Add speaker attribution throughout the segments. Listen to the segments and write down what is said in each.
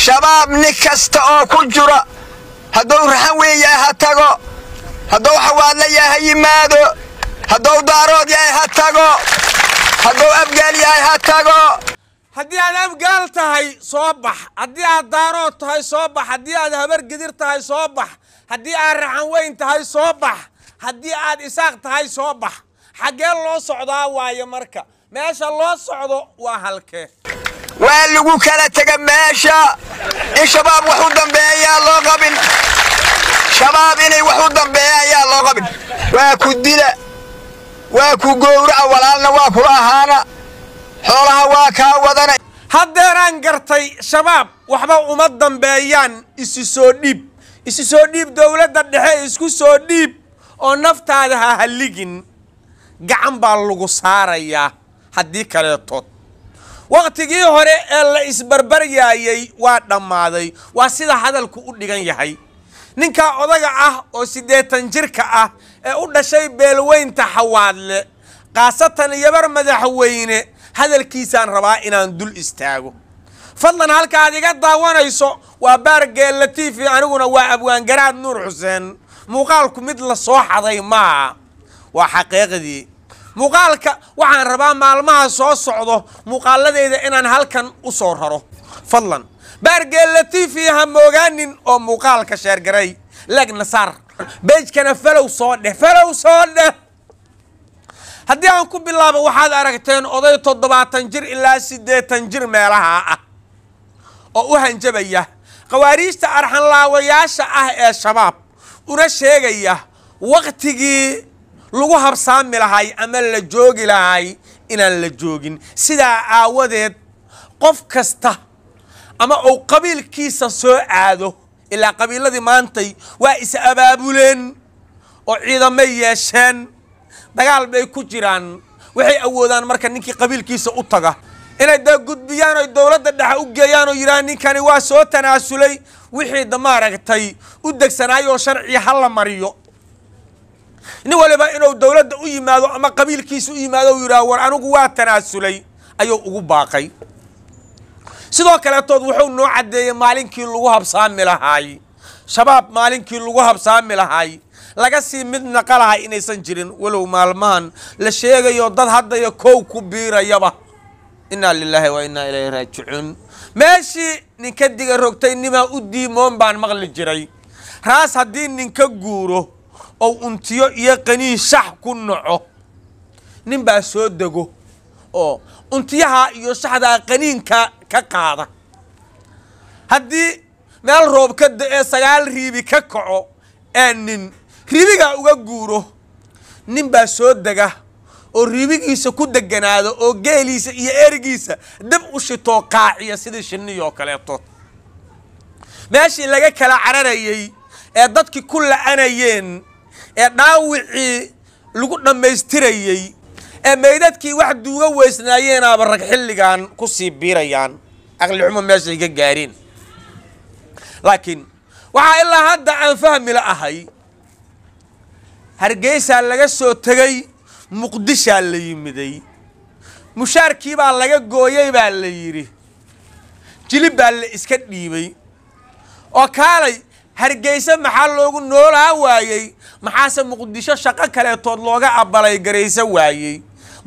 Speaker 1: shabaab nin kasta oo ku jiro hadduu raxan weeyahay ha tago hadduu xawaadla yahay ha yimaado hadduu daarood yahay ha tago hadduu abgaal yahay ha tago haddii aad abgaal tahay soo bax
Speaker 2: haddii aad daarood tahay soo bax haddii aad habar gidir tahay soo bax haddii aad raxan weyn tahay soo bax haddii aad isaaq tahay soo bax xaggee loo socdaa waaye marka meesha loo socdo waa halkee
Speaker 1: waa lagu kala tega meesha in shabaab wax u dambeeyaa loo qabin shabaab inay wax u dambeeyaan yaa loo qabin waa ku dila waa ku gowraca walaalna waa kula ahaana xoolaha waa kaa wadana haddeeraan gartay shabaab
Speaker 2: waxba uma dambeeyaan isu soo dhiib isu soo dhiib dowladda dhexe isku soo dhiib oo naftaada ha halligin gacan baa lagu saarayaa haddii kaleetood waqtigii hore ee la isbarbaryaayey waa dhammaaday waa sida hadalku u dhigan yahay ninkaa odaga ah oo siddeetan jirka ah ee u dhashay beelweynta xawaadle khaasatan yabar madaxweyne hadalkiisaan rabaa inaan dul istaago fadlan halka aad iga daawanayso waa baargeel latiifi aniguna waa abwaangaraad nuur xuseen muuqaalku mid la soo xaday maaha waa xaqiiqdii muuqaalka waxaan rabaa maalmaha soo socdo muuqaaladeeda inaan halkan u soo raro fadlan baargeella t ha moogaanin oo muuqaalka sheergaray legna saar beejkana falow soo dheh falow soo dheh haddii aan ku bilaabo waxaad aragteen oday toddobaatan jir ilaa siddeetan jir meelaha ah oo u hanjabaya khawaariijta arxanlaawayaasha ah ee shabaab una sheegaya waqtigii lagu habsaami lahay ama la joogi lahay inaan la joogin sidaa aawadeed qof kasta ama uu qabiilkiisa soo aado ilaa qabiiladii maantay waa is abaabuleen oo ciidamo yeesheen dagaal bay ku jiraan waxay awoodaan marka ninkii qabiilkiisa u taga inay da gudbiyaan oy dowladda dhexe u geeyaan oo yidhaha ninkani waa soo tanaasulay wixii da maaragtay u degsanaayoo sharci ha la mariyo nin waliba inuu dowladda u yimaado ama qabiilkiisa u yimaado uu yidhaah war anigu waa tanaasulay ayuu ugu baaqay sidoo kaletood wuxuu noo caddeeyey maalinkii lagu habsaami lahaay shabaab maalinkii lagu habsaami lahaay laga sii mid naqalaha inaysan jirin walow maalmahan la sheegayo dad haddaya kow ku biirayaba innaa lilaahi wa innaa ilayhi raajicuun meeshii ninka diga rogtay nimaa u diimoon baan maqli jiray raas haddii ninka guuro ou untiyo iyo qaniin shax ku naco nin baa soo dego oo untiyaha iyo shaxdaa qaniinka ka qaada haddii meel roob ka da-ee sagaal riibi ka kaco ee nin riibigaa uga guuro nin baa soo dega oo riibigiisa ku deganaado oo geeliisa iyo erigiisa dab u shitoo qaaciya sidii shinniyoo kaleeto meeshii laga kala cararayay ee dadkii ku la-anayeen ee dhaawicii lagu dhammaystirayey ee meydadkii wax duuga weysnaayeenaaba rag xilligan ku sii biirayaan aqli xumo meeshay ka gaareen laakiin waxaa ilaa hadda aan fahmi la ahay hargeysaa laga soo tegay muqdishaa la yimiday mushaarkii baa laga gooyey baa la yidhi jilib baa la iska dhiibay oo kaalay hargeysa maxaa loogu noolaa waayey maxaase muqdisho shaqo kaleetood looga abbalay garaysa waayey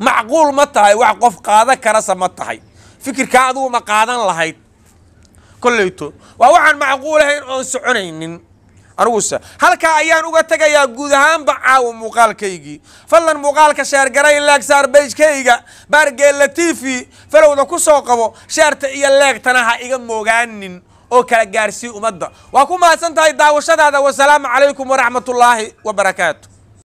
Speaker 2: macquul ma tahay wax qof qaado karase ma tahay fikirkaa adugu ma qaadan lahayd kolleyto waa waxaan macquul ahayn oon soconaynin aniguse halkaa ayaan uga tegayaa guud ahaanba caawo muuqaalkaygii fadlan muuqaalka sheergaray leeg saar beyjkayga baargeella t v falowda ku soo qabo sheerta iyo leegtana ha iga moogaanin oo kala gaarsii ummadda waa ku mahadsan tahay daawashadaada wasalaamu calaykum waraxmatullaahi wa barakaatu